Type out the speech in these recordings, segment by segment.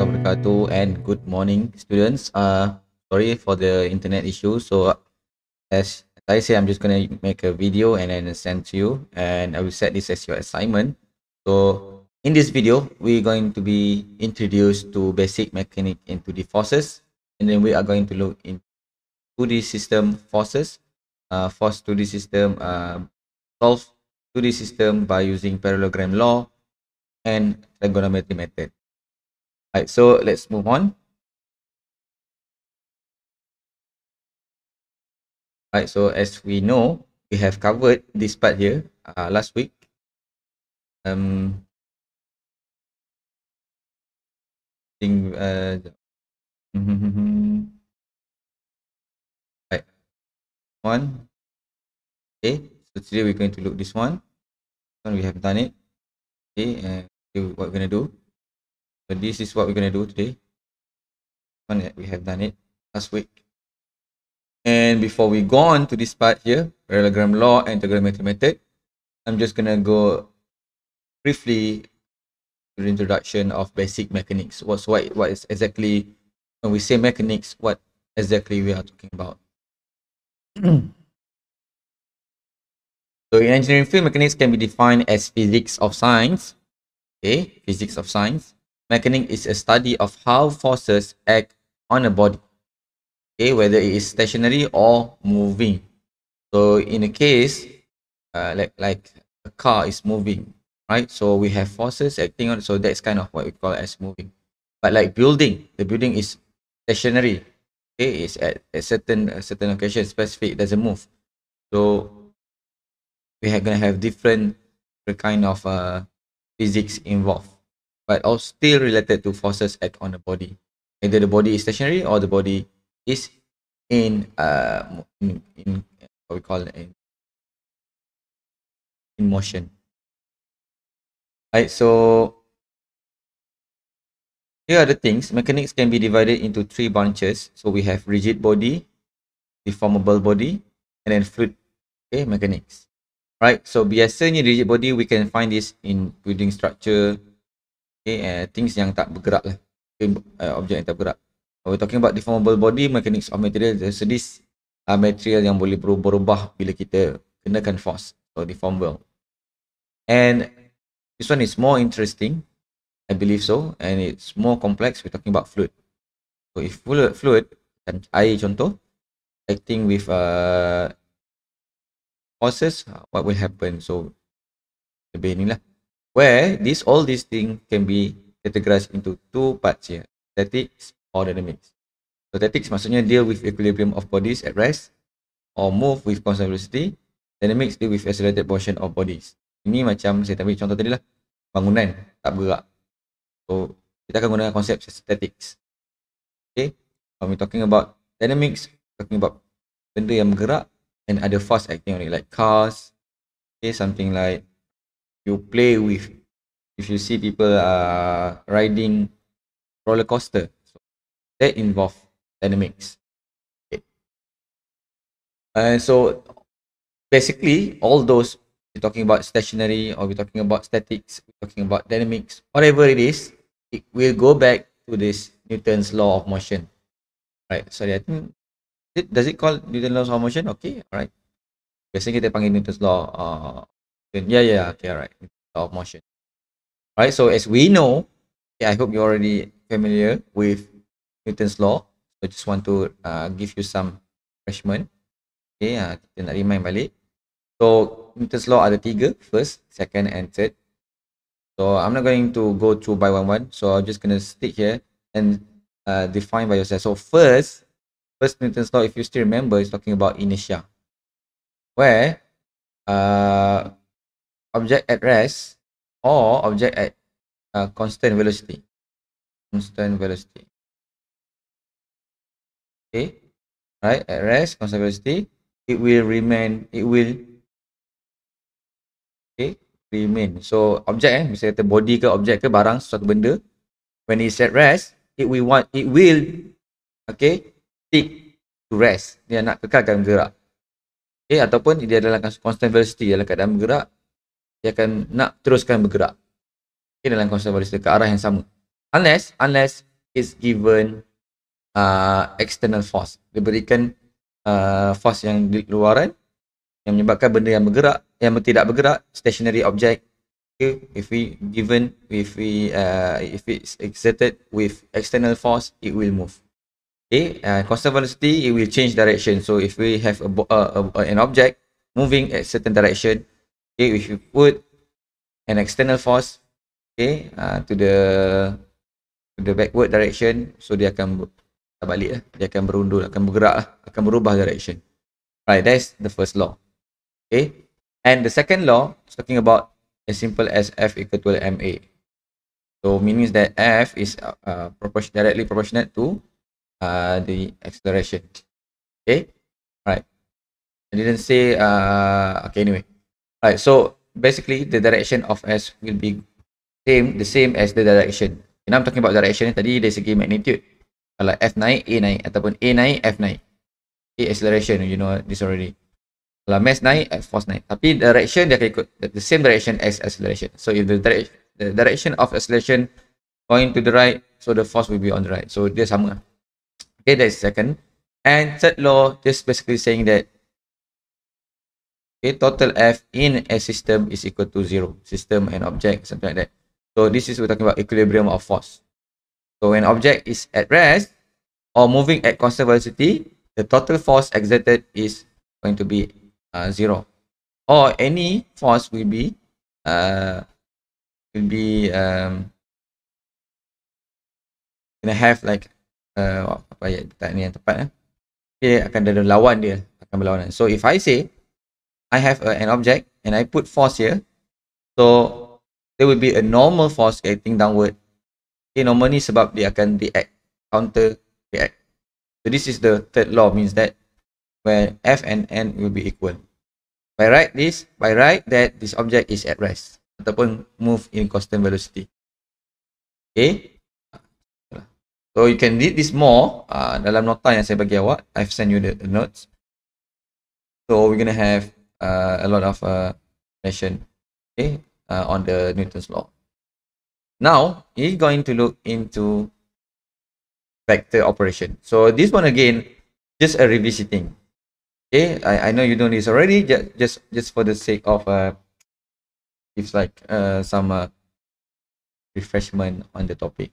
warahmatullahi wabarakatuh and good morning students. Uh, sorry for the internet issue. So as, as I say, I'm just going to make a video and then send to you and I will set this as your assignment. So in this video, we're going to be introduced to basic mechanic into the forces and then we are going to look into 2D system forces, uh, force 2D system, uh, solve 2D system by using parallelogram law and trigonometry method. All right, so let's move on. All right, so as we know, we have covered this part here uh, last week. Um, I think, uh, right, one. Okay, so today we're going to look this one. This one we have done it. Okay, and what we're gonna do so this is what we're going to do today. One, we have done it last week. And before we go on to this part here, parallelogram law and trigonometric method, I'm just going to go briefly to the introduction of basic mechanics. What's what, what is exactly, when we say mechanics, what exactly we are talking about. so in engineering field, mechanics can be defined as physics of science. Okay, physics of science Mechanics is a study of how forces act on a body, okay, whether it is stationary or moving. So in a case, uh, like, like a car is moving, right? So we have forces acting on it. So that's kind of what we call as moving. But like building, the building is stationary. Okay, it's at a certain a certain location, specific, doesn't move. So we are gonna have different, different kind of uh, physics involved but all still related to forces act on the body. Either the body is stationary or the body is in uh in, in what we call in, in motion. Right, so here are the things mechanics can be divided into three branches. So we have rigid body, deformable body, and then fluid okay, mechanics. Right, so biasanya rigid body we can find this in building structure, okay, uh, things yang tak bergerak lah okay, uh, eh, objek yang tak bergerak so, we're talking about deformable body mechanics of material so this uh, material yang boleh berubah-ubah bila kita kenakan force so deformable and this one is more interesting I believe so and it's more complex we're talking about fluid so if fluid, fluid dan air contoh acting with uh, forces what will happen so lebih ni lah where this all these things can be categorized into two parts here statics or dynamics so statics maksudnya deal with equilibrium of bodies at rest or move with constant velocity dynamics deal with accelerated portion of bodies ini macam saya tadi contoh tadi lah bangunan tak bergerak so kita akan gunakan konsep statics okay when we talking about dynamics talking about benda yang bergerak and other force acting on it like cars okay something like you play with if you see people are uh, riding roller coaster so that involve dynamics okay. and uh, so basically all those we're talking about stationary or we're talking about statics we're talking about dynamics whatever it is it will go back to this newton's law of motion right so i think it, does it call newton's law of motion okay all right biasanya kita panggil newton's law uh, yeah, yeah, okay, right. Law of motion. All right, so as we know, yeah, I hope you're already familiar with Newton's law. I just want to uh, give you some refreshment. Okay, uh, kita nak remind balik. So Newton's law ada tiga, first, second and third. So I'm not going to go through by one one. So I'm just gonna stick here and uh, define by yourself. So first, first Newton's law, if you still remember, is talking about inertia, where uh, object at rest or object at uh, constant velocity constant velocity okay right at rest constant velocity it will remain it will okay remain so object eh misalnya kata body ke object ke barang sesuatu benda when it at rest it will want it will okay stick to rest dia nak kekalkan gerak okay ataupun dia dalam constant velocity dalam keadaan bergerak dia akan nak teruskan bergerak okay, dalam konsep balista ke arah yang sama unless unless it's given uh, external force diberikan uh, force yang di luaran yang menyebabkan benda yang bergerak yang tidak bergerak stationary object okay, if we given if we uh, if it's exerted with external force it will move Okay, uh, constant velocity, it will change direction. So, if we have a, uh, a, an object moving at certain direction, okay if you put an external force okay uh, to the to the backward direction so dia akan balik lah. dia akan berundur akan bergerak lah. akan berubah direction right that's the first law okay and the second law talking about as simple as f equal to ma so means that f is uh, uh proportion directly proportional to uh, the acceleration okay right i didn't say uh, okay anyway Alright, so basically the direction of S will be same the same as the direction. And I'm talking about direction ni tadi dari segi magnitude. Kalau F naik, A naik ataupun A naik, F naik. A acceleration, you know this already. Kalau mass naik, F force naik. Tapi direction dia akan ikut the same direction as acceleration. So if the, dire- the direction of acceleration going to the right, so the force will be on the right. So dia sama. Okay, that's second. And third law just basically saying that Okay, total F in a system is equal to zero. System and object, something like that. So this is we're talking about equilibrium of force. So when object is at rest or moving at constant velocity, the total force exerted is going to be uh, zero. Or any force will be uh, will be um, gonna have like uh, apa ya tak ni yang tepat eh? Okay, akan ada lawan dia akan berlawanan. So if I say I have a, an object and I put force here, so there will be a normal force acting downward. Okay, normally sebab dia akan react, counter react. So this is the third law means that where F and N will be equal. By right this, by right that this object is at rest ataupun move in constant velocity. Okay. So you can read this more uh, dalam nota yang saya bagi awak. I've sent you the, the notes. So we're going to have uh, a lot of uh, information okay, uh, on the Newton's law. Now, we're going to look into vector operation. So this one again, just a revisiting. Okay, I, I know you know this already, just just, just for the sake of uh, it's like uh, some uh, refreshment on the topic.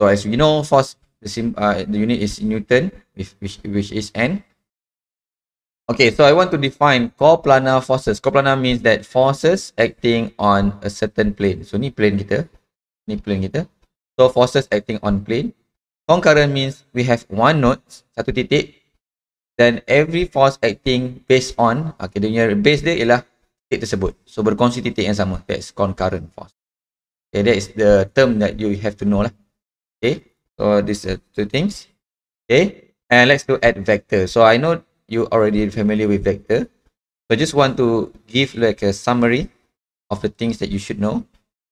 So as we know, force the, sim, uh, the unit is Newton, which, which, which is N. Okay, so I want to define coplanar forces. Coplanar means that forces acting on a certain plane. So ni plane kita, ni plane kita. So forces acting on plane. Concurrent means we have one node, satu titik. Then every force acting based on, okay, ah, dia punya base dia ialah titik tersebut. So berkongsi titik yang sama. That's concurrent force. Okay, that is the term that you have to know lah. Okay, so these are two things. Okay, and let's go add vector. So I know you already familiar with vector. So I just want to give like a summary of the things that you should know.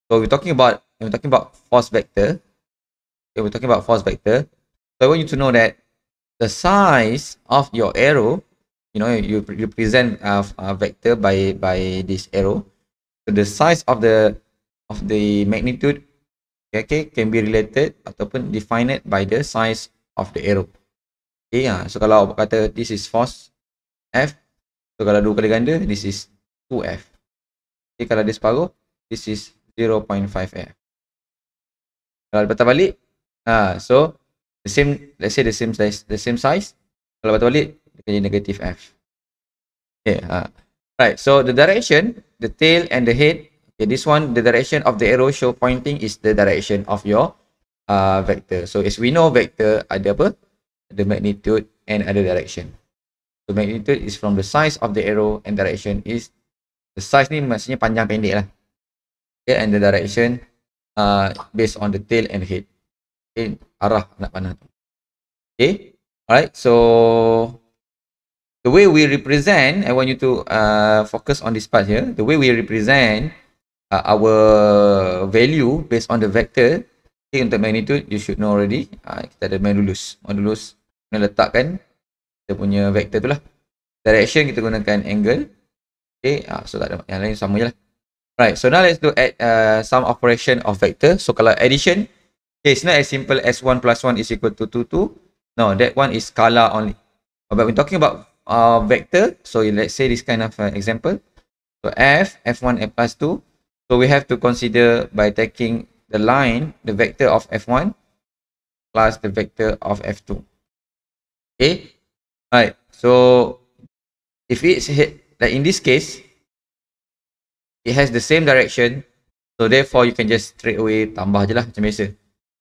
So we're talking about we're talking about force vector. Okay, we're talking about force vector. So I want you to know that the size of your arrow, you know, you represent a, uh, a vector by by this arrow. So the size of the of the magnitude okay, can be related ataupun defined by the size of the arrow. Okay, ha. Ah. so kalau awak kata this is force F So kalau dua kali ganda, this is 2F Okay, kalau dia separuh, this is 0.5F Kalau patah balik ha. So, the same, let's say the same size, the same size. Kalau patah balik, dia jadi negatif F Okay, ha. right, so the direction, the tail and the head Okay, this one, the direction of the arrow show pointing is the direction of your uh, vector So, as we know, vector ada apa? the magnitude and other direction. So magnitude is from the size of the arrow and direction is the size ni maksudnya panjang pendek lah. Okay, and the direction uh, based on the tail and head. Okay, arah nak panah tu. Okay, alright. So the way we represent, I want you to uh, focus on this part here. The way we represent uh, our value based on the vector. Okay, untuk magnitude, you should know already. Uh, kita ada modulus. Modulus kena letakkan kita punya vektor tu lah direction kita gunakan angle okay ah, so tak ada yang lain sama je lah right so now let's do add uh, some operation of vector so kalau addition okay it's not as simple as 1 plus 1 is equal to 2 2 no that one is scalar only oh, but we're talking about uh, vector so let's say this kind of uh, example so f f1 f plus 2 so we have to consider by taking the line the vector of f1 plus the vector of f2 okay right so if it's like in this case it has the same direction so therefore you can just straight away tambah je lah macam biasa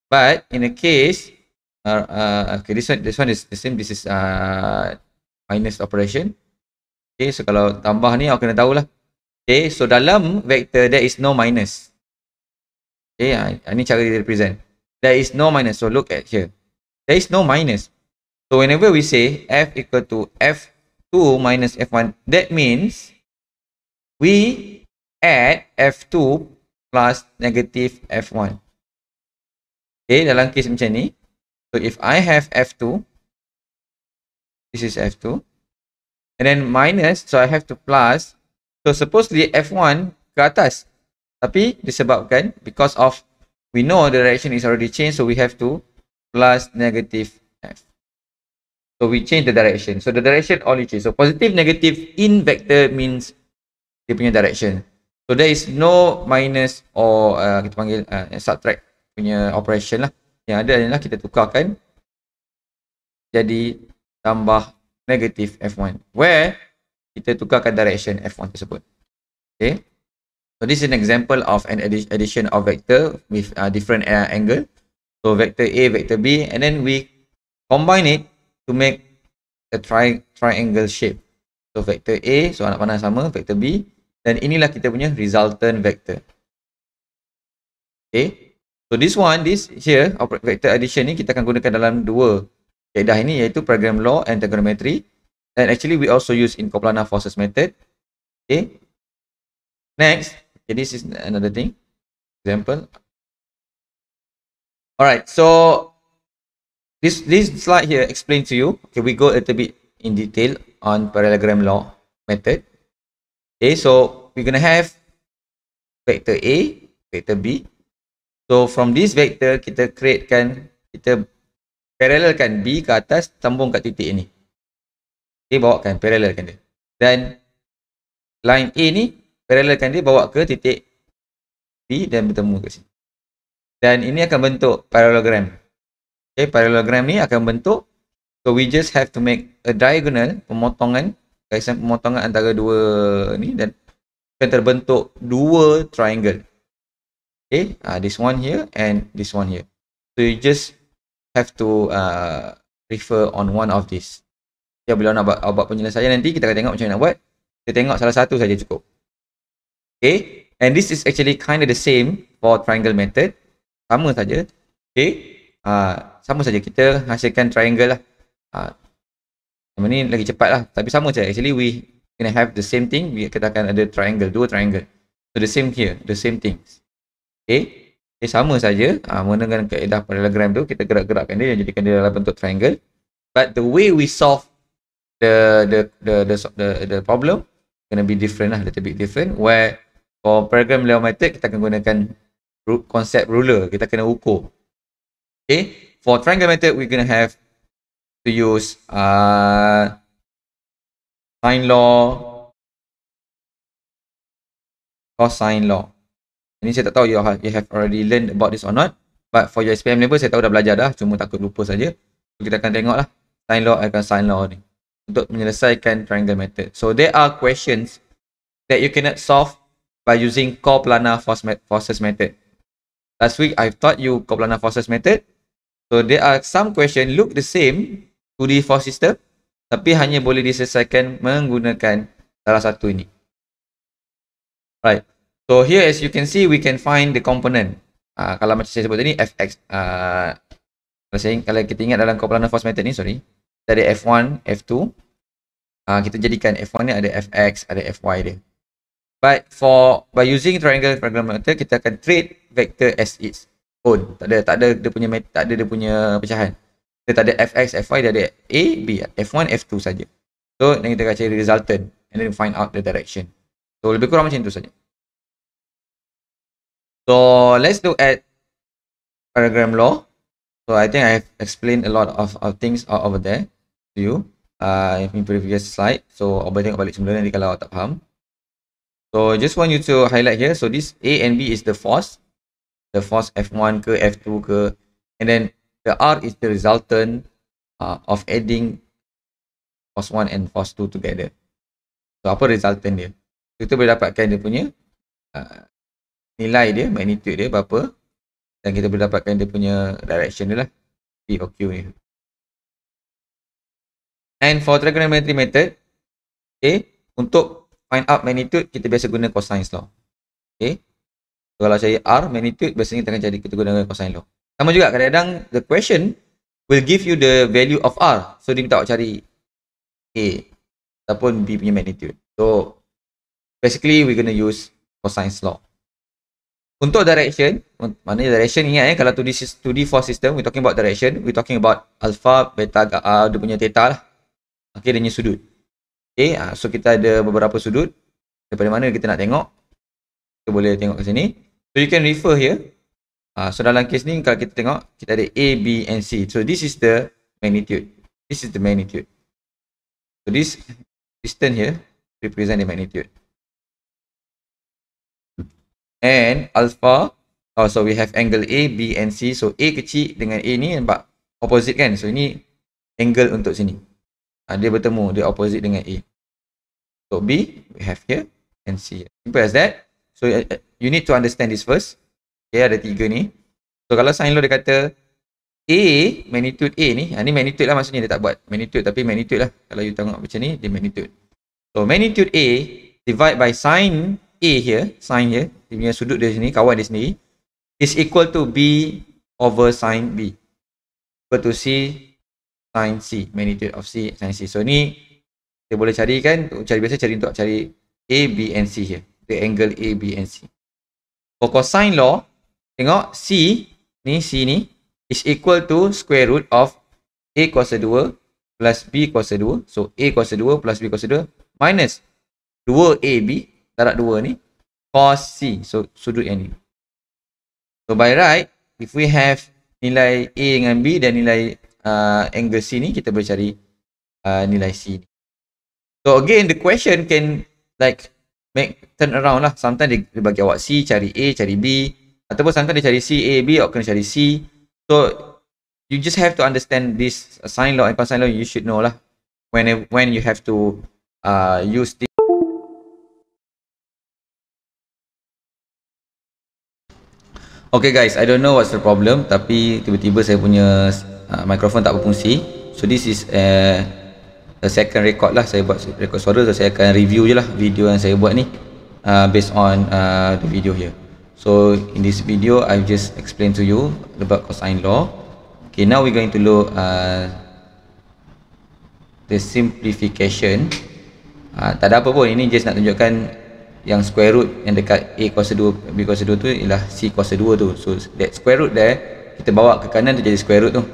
but in a case uh, uh, okay this one this one is the same this is uh, minus operation okay so kalau tambah ni awak kena tahulah okay so dalam vector there is no minus okay uh, ini cara dia represent there is no minus so look at here there is no minus So whenever we say f equal to f2 minus f1, that means we add f2 plus negative f1. Okay, dalam kes macam ni. So if I have f2, this is f2. And then minus, so I have to plus. So supposedly f1 ke atas. Tapi disebabkan because of we know the direction is already changed. So we have to plus negative f. So we change the direction. So the direction only change. So positive, negative in vector means dia punya direction. So there is no minus or uh, kita panggil uh, subtract punya operation lah. Yang ada adalah kita tukarkan jadi tambah negatif F1 where kita tukarkan direction F1 tersebut. Okay. So this is an example of an addition of vector with uh, different uh, angle. So vector A, vector B and then we combine it to make a tri triangle shape. So vector A, so anak panah sama, vector B. Dan inilah kita punya resultant vector. Okay. So this one, this here, vector addition ni kita akan gunakan dalam dua keadaan ini iaitu program law and trigonometry. And actually we also use in coplanar forces method. Okay. Next. Okay, this is another thing. Example. Alright, so this this slide here explain to you okay we go a little bit in detail on parallelogram law method okay so we're gonna have vector a vector b so from this vector kita createkan kita parallelkan b ke atas sambung kat titik ini okay bawakan parallelkan dia dan line a ni parallelkan dia bawa ke titik b dan bertemu ke sini dan ini akan bentuk parallelogram Okay, parallelogram ni akan bentuk So we just have to make a diagonal pemotongan Kaisan pemotongan antara dua ni dan akan terbentuk dua triangle Okay, uh, this one here and this one here So you just have to uh, refer on one of this Ya, bila nak buat, buat penyelesaian nanti kita akan tengok macam mana nak buat Kita tengok salah satu saja cukup Okay, and this is actually kind of the same for triangle method Sama saja Okay, uh, sama saja kita hasilkan triangle lah. Uh, ah, ini lagi cepat lah. Tapi sama saja. Actually, we gonna have the same thing. We, kita akan ada triangle, dua triangle. So, the same here. The same things. Okay. Okay, eh, sama saja. Uh, menggunakan keedah parallelogram tu, kita gerak-gerakkan dia jadikan dia dalam bentuk triangle. But the way we solve the the the the the, the problem gonna be different lah, little bit different. Where for program Leo kita akan gunakan konsep ruler, kita kena ukur. Okay, for triangle method, we're gonna have to use uh, sine law, cosine law. Ini saya tak tahu you have, you have already learned about this or not. But for your SPM level, saya tahu dah belajar dah. Cuma takut lupa saja. So, kita akan tengok lah. sine law akan sign law ni. Untuk menyelesaikan triangle method. So, there are questions that you cannot solve by using coplanar forces method. Last week, I've taught you coplanar forces method. So there are some question look the same 2D force system tapi hanya boleh diselesaikan menggunakan salah satu ini. Right. So here as you can see we can find the component. Uh, kalau macam saya sebut tadi Fx. Uh, ah, kalau, kalau kita ingat dalam coplanar force method ni sorry. Kita ada F1, F2. Uh, kita jadikan F1 ni ada Fx, ada Fy dia. But for by using triangle program method kita akan treat vector as its pun oh, tak ada tak ada dia punya tak ada dia punya pecahan dia tak ada fx fy dia ada a b f1 f2 saja so then kita akan cari resultant and then find out the direction so lebih kurang macam tu saja so let's look at paragraph law so i think i have explained a lot of, of things over there to you uh, in previous slide so boleh tengok balik semula nanti kalau tak faham so just want you to highlight here so this a and b is the force the force F1 ke F2 ke and then the R is the resultant uh, of adding force 1 and force 2 together so apa resultant dia kita boleh dapatkan dia punya uh, nilai dia magnitude dia berapa dan kita boleh dapatkan dia punya direction dia lah P or Q ni and for trigonometry method okay untuk find out magnitude kita biasa guna cosine law okay kalau cari R, magnitude, biasanya kita akan cari ketua dengan cosine log. Sama juga kadang-kadang the question will give you the value of R. So, dia minta awak cari A ataupun B punya magnitude. So, basically we're going to use cosine log. Untuk direction, mana direction ingat eh, kalau 2D, 2D force system, we talking about direction, we talking about alpha, beta, gamma, uh, dia punya theta lah. Okay, dia punya sudut. Okay, ah, so kita ada beberapa sudut. Daripada mana kita nak tengok. Kita boleh tengok ke sini. So you can refer here. Uh, so dalam kes ni kalau kita tengok kita ada A, B and C. So this is the magnitude. This is the magnitude. So this distance here represent the magnitude. And alpha, oh, so we have angle A, B and C. So A kecil dengan A ni nampak opposite kan. So ini angle untuk sini. Uh, dia bertemu, dia opposite dengan A. So B, we have here and C. Simple as that. So uh, you need to understand this first. Okay, ada tiga ni. So kalau sign law dia kata A, magnitude A ni, ha, ni magnitude lah maksudnya dia tak buat. Magnitude tapi magnitude lah. Kalau you tengok macam ni, dia magnitude. So magnitude A divide by sine A here, sine here, dia punya sudut dia sini, kawan dia sendiri, is equal to B over sine B. Equal to C sine C, magnitude of C sine C. So ni, kita boleh carikan, cari biasa cari untuk cari A, B and C here ke angle A, B and C. For cosine law, tengok C ni, C ni is equal to square root of A kuasa 2 plus B kuasa 2. So A kuasa 2 plus B kuasa 2 minus 2AB darab 2 ni cos C. So sudut yang ni. So by right, if we have nilai A dengan B dan nilai uh, angle C ni, kita boleh cari uh, nilai C ni. So again, the question can like make turn around lah. Sometimes dia bagi awak C, cari A, cari B. Ataupun sometimes dia cari C, A, B, awak kena cari C. So, you just have to understand this sign law. Apa sign law you should know lah. When, when you have to uh, use this. Okay guys, I don't know what's the problem tapi tiba-tiba saya punya uh, microphone tak berfungsi. So this is a uh, Eh, second record lah saya buat record suara so saya akan review je lah video yang saya buat ni uh, based on uh, the video here so in this video I've just explain to you about cosine law okay now we're going to look uh, the simplification uh, tak ada apa pun ini just nak tunjukkan yang square root yang dekat A kuasa 2 B kuasa 2 tu ialah C kuasa 2 tu so that square root there kita bawa ke kanan tu jadi square root tu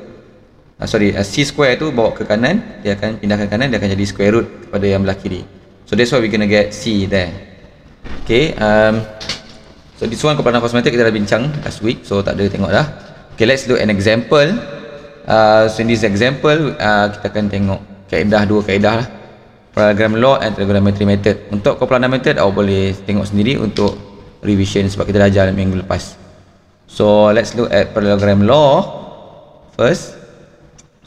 uh, sorry uh, c square tu bawa ke kanan dia akan pindah ke kanan dia akan jadi square root kepada yang belah kiri so that's why we gonna get c there okay um, so this one kepada kosmetik kita dah bincang last week so tak ada tengok dah okay let's do an example uh, so in this example uh, kita akan tengok kaedah dua kaedah lah program law and trigonometry method untuk kepulangan method awak boleh tengok sendiri untuk revision sebab kita dah ajar minggu lepas so let's look at program law first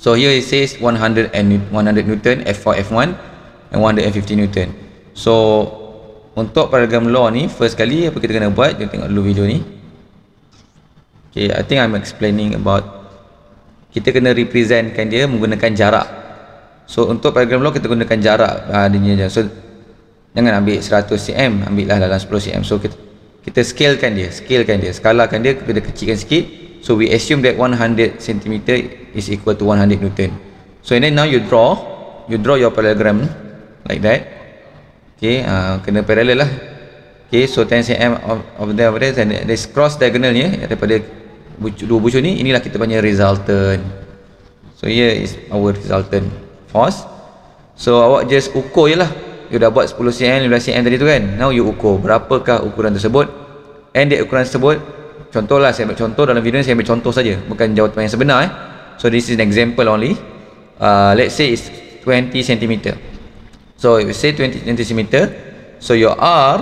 So here it says 100 and 100 Newton F4 F1 and 150 Newton. So untuk program law ni first kali apa kita kena buat? Jom tengok dulu video ni. Okay, I think I'm explaining about kita kena representkan dia menggunakan jarak. So untuk program law kita gunakan jarak uh, dia je. So jangan ambil 100 cm, ambillah dalam 10 cm. So kita kita scalekan dia, scalekan dia, skalakan dia kepada kecilkan sikit. So we assume that 100 cm is equal to 100 Newton. So and then now you draw, you draw your parallelogram like that. Okay, uh, kena parallel lah. Okay, so 10 cm of, of there, and this cross diagonal ni, eh, daripada bucu, dua bucu ni, inilah kita punya resultant. So here is our resultant force. So awak just ukur je lah. You dah buat 10 cm, 15 cm tadi tu kan. Now you ukur. Berapakah ukuran tersebut? And the ukuran tersebut, contohlah saya ambil contoh dalam video ni saya ambil contoh saja bukan jawapan yang sebenar eh so this is an example only uh, let's say it's 20 cm so if you say 20 cm so your r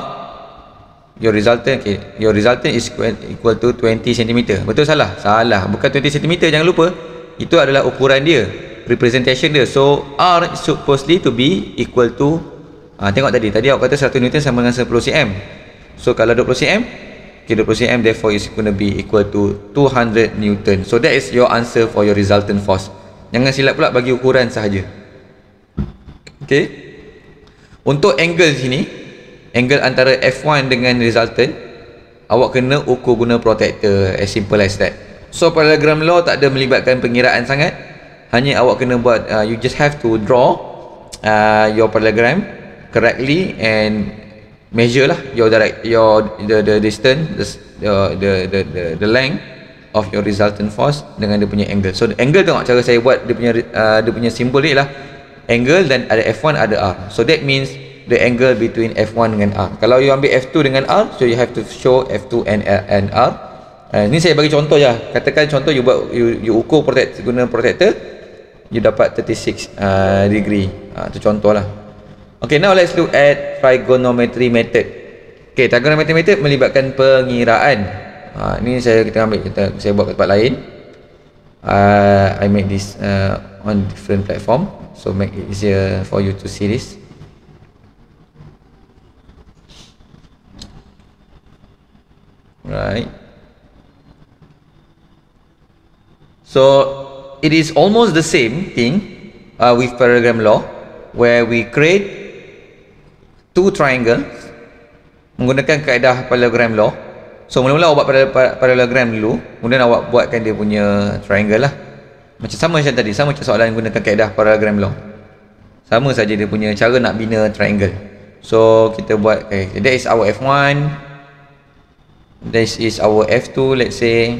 your resultant okay, your resultant is equal to 20 cm betul salah salah bukan 20 cm jangan lupa itu adalah ukuran dia representation dia so r supposedly to be equal to uh, tengok tadi tadi awak kata 100 newton sama dengan 10 cm so kalau 20 cm 0.8 m therefore is going to be equal to 200 newton so that is your answer for your resultant force jangan silap pula bagi ukuran sahaja Okay. untuk angle sini angle antara F1 dengan resultant awak kena ukur guna protector as simple as that so parallelogram law tak ada melibatkan pengiraan sangat hanya awak kena buat uh, you just have to draw uh, your parallelogram correctly and measure lah your direct your the the distance the the the the, the, length of your resultant force dengan dia punya angle. So angle tengok cara saya buat dia punya uh, dia punya simbol ni lah angle dan ada F1 ada R. So that means the angle between F1 dengan R. Kalau you ambil F2 dengan R, so you have to show F2 and, and R. Uh, ni saya bagi contoh ya. Katakan contoh you buat you, you ukur protect guna protector you dapat 36 uh, degree. Ah uh, tu contohlah. Okay, now let's look at trigonometry method. Okay, trigonometry method melibatkan pengiraan. Ha, ini saya kita ambil, kita, saya buat ke tempat lain. Uh, I make this uh, on different platform. So, make it easier for you to see this. Right. So, it is almost the same thing uh, with paragraph law where we create two triangle menggunakan kaedah parallelogram law. So mula-mula awak buat parallelogram dulu, kemudian awak buatkan dia punya triangle lah. Macam sama macam tadi, sama macam soalan gunakan kaedah parallelogram law. Sama saja dia punya cara nak bina triangle. So kita buat okay, that is our F1. This is our F2 let's say.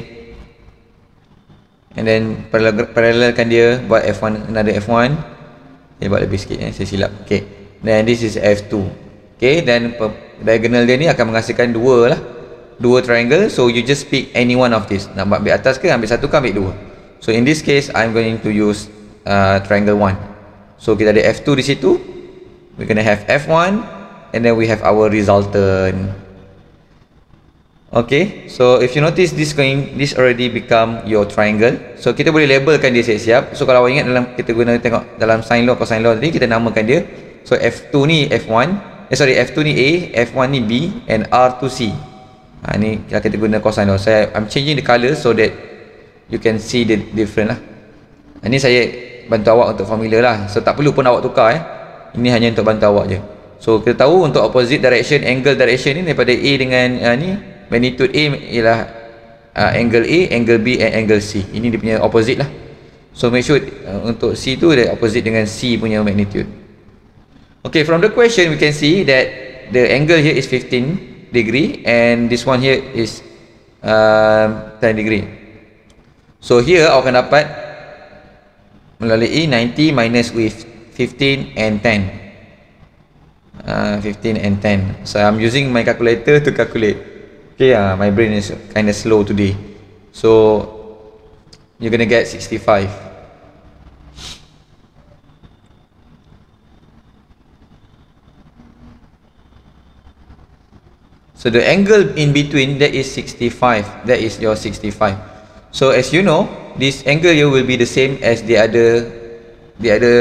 And then parallelkan dia buat F1 another F1. Dia buat lebih sikit eh, saya silap. Okay. Then this is F2. Okay, then diagonal dia ni akan menghasilkan dua lah. Dua triangle. So, you just pick any one of this. Nak ambil atas ke? Ambil satu ke? Ambil dua. So, in this case, I'm going to use uh, triangle one. So, kita ada F2 di situ. We're going to have F1. And then we have our resultant. Okay, so if you notice this going, this already become your triangle. So kita boleh labelkan dia siap-siap. So kalau awak ingat dalam kita guna tengok dalam sine law, cosine law tadi, kita namakan dia. So F2 ni F1, eh sorry F2 ni A F1 ni B and R tu C ha, ni kalau kita guna cosine saya I'm changing the color so that you can see the different lah ha, ni saya bantu awak untuk formula lah so tak perlu pun awak tukar eh ini hanya untuk bantu awak je so kita tahu untuk opposite direction angle direction ni daripada A dengan uh, ni magnitude A ialah uh, angle A angle B and angle C ini dia punya opposite lah so make sure uh, untuk C tu dia opposite dengan C punya magnitude Okay, from the question we can see that the angle here is 15 degree and this one here is um, 10 degree. So here awak akan dapat melalui 90 minus with 15 and 10. Uh, 15 and 10. So I'm using my calculator to calculate. Okay, uh, my brain is kind of slow today. So you're gonna get 65. So the angle in between that is 65. That is your 65. So as you know, this angle here will be the same as the other the other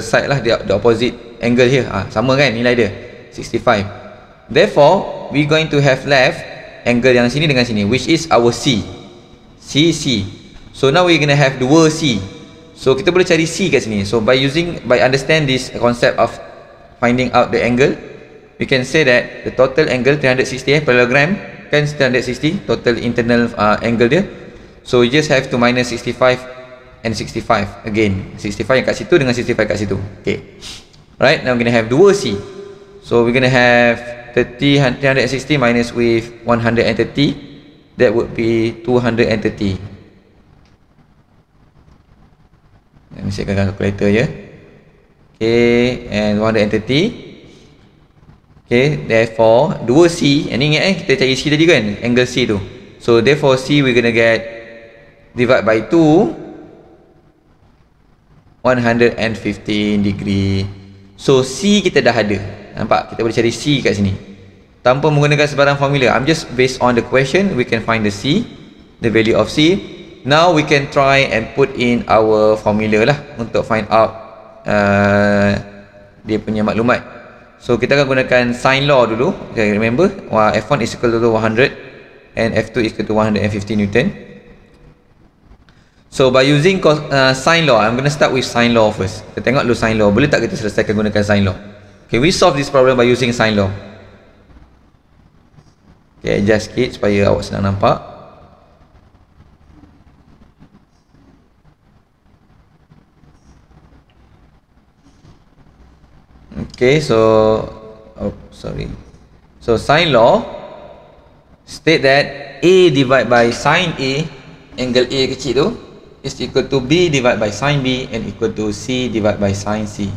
side lah, the, the opposite angle here. Ah, sama kan nilai dia? 65. Therefore, we going to have left angle yang sini dengan sini which is our C. C C. So now we going to have dua C. So kita boleh cari C kat sini. So by using by understand this concept of finding out the angle we can say that the total angle 360 eh, parallelogram kan 360 total internal uh, angle dia so we just have to minus 65 and 65 again 65 yang kat situ dengan 65 kat situ okay right now we're gonna have 2c so we're gonna have 30 360 minus with 130 that would be 230 let me see kalkulator je okay and 130 Okay, therefore 2C, yang ni ingat eh, kita cari C tadi kan Angle C tu So therefore C we're gonna get Divide by 2 115 degree So C kita dah ada Nampak? Kita boleh cari C kat sini Tanpa menggunakan sebarang formula I'm just based on the question We can find the C The value of C Now we can try and put in our formula lah Untuk find out uh, Dia punya maklumat So kita akan gunakan sine law dulu. Okay, remember, wah F1 is equal to 100 and F2 is equal to 150 Newton. So by using uh, sine law, I'm going to start with sine law first. Kita tengok dulu sine law. Boleh tak kita selesaikan gunakan sine law? Okay, we solve this problem by using sine law. Okay, adjust sikit supaya awak senang nampak. okay so oh sorry so sine law state that a divided by sine a angle a kecil tu is equal to b divided by sine b and equal to c divided by sine c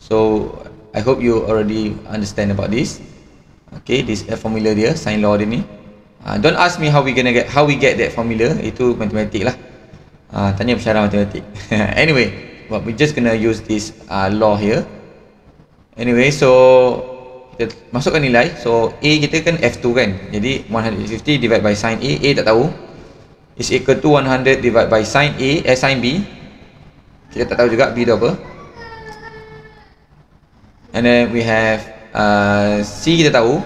so i hope you already understand about this okay this f formula dia sine law dia ni uh, don't ask me how we gonna get how we get that formula itu matematik lah uh, tanya pensyarah matematik anyway but we just gonna use this uh, law here Anyway, so kita masukkan nilai. So A kita kan F2 kan. Jadi 150 divided by sin A, A tak tahu. Is equal to 100 divided by sin A, eh, sin B. Kita tak tahu juga B tu apa. And then we have uh, C kita tahu.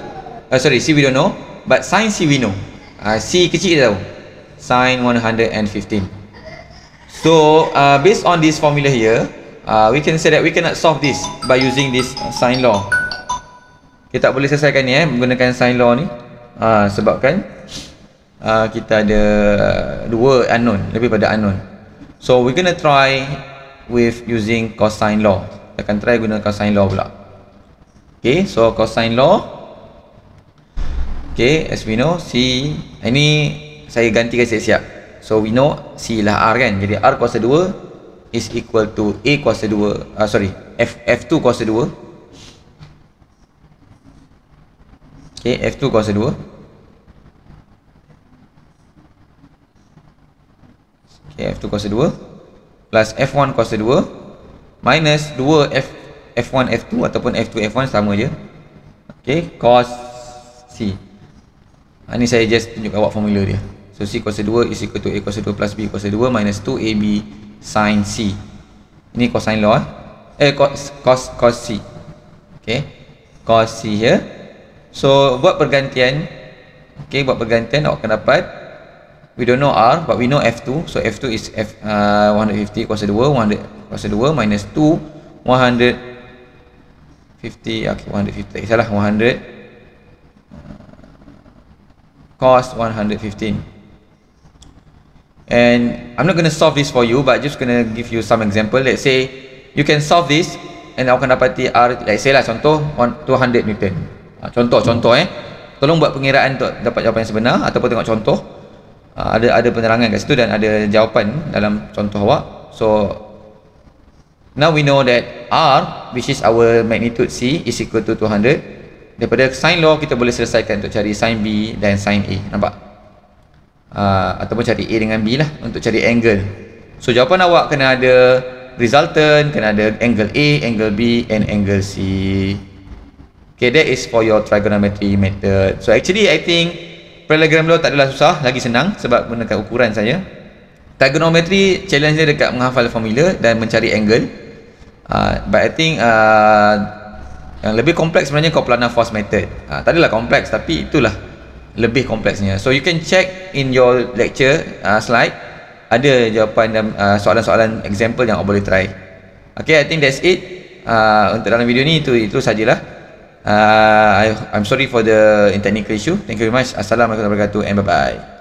Uh, sorry, C we don't know. But sin C we know. Uh, C kecil kita tahu. Sin 115. So, uh, based on this formula here, uh, we can say that we cannot solve this by using this uh, sine law kita tak boleh selesaikan ni eh menggunakan sine law ni uh, sebabkan uh, kita ada dua unknown lebih pada unknown so we gonna try with using cosine law kita akan try guna cosine law pula Okay, so cosine law Okay, as we know C, ini eh, saya gantikan siap-siap So we know C lah R kan Jadi R kuasa is equal to A kuasa 2 uh, ah, sorry F, F2 kuasa 2 ok F2 kuasa 2 ok F2 kuasa 2 plus F1 kuasa 2 minus 2 F, F1 F2 ataupun F2 F1 sama je ok cos C ha, ni saya just tunjuk awak formula dia So C kuasa 2 is equal to A kuasa 2 plus B kuasa 2 minus 2AB sin C. Ini cosine law. Eh, eh cos, cos, cos C. Okay. Cos C here. So buat pergantian. Okay, buat pergantian. Awak akan dapat. We don't know R but we know F2. So F2 is F, uh, 150 kuasa 2. 100 kuasa 2 minus 2. 150. Okay, 150. Eh, salah. 100. Uh, cos 115 and I'm not going to solve this for you but just going to give you some example let's say you can solve this and awak akan dapati R let's say lah contoh 200 Newton ha, contoh hmm. contoh eh tolong buat pengiraan untuk dapat jawapan yang sebenar ataupun tengok contoh ha, ada ada penerangan kat situ dan ada jawapan dalam contoh awak so now we know that R which is our magnitude C is equal to 200 daripada sin law kita boleh selesaikan untuk cari sin B dan sin A nampak uh, ataupun cari A dengan B lah untuk cari angle. So jawapan awak kena ada resultant, kena ada angle A, angle B and angle C. Okay, that is for your trigonometry method. So actually I think Telegram law tak adalah susah, lagi senang sebab menekan ukuran saya. Trigonometry challenge dia dekat menghafal formula dan mencari angle. Uh, but I think uh, yang lebih kompleks sebenarnya kau pelana force method. Uh, tak adalah kompleks tapi itulah lebih kompleksnya. So you can check in your lecture uh, slide ada jawapan dan uh, soalan-soalan example yang awak boleh try. Okay, I think that's it uh, untuk dalam video ni itu itu sajalah. Uh, I'm sorry for the technical issue. Thank you very much. Assalamualaikum warahmatullahi wabarakatuh and bye-bye.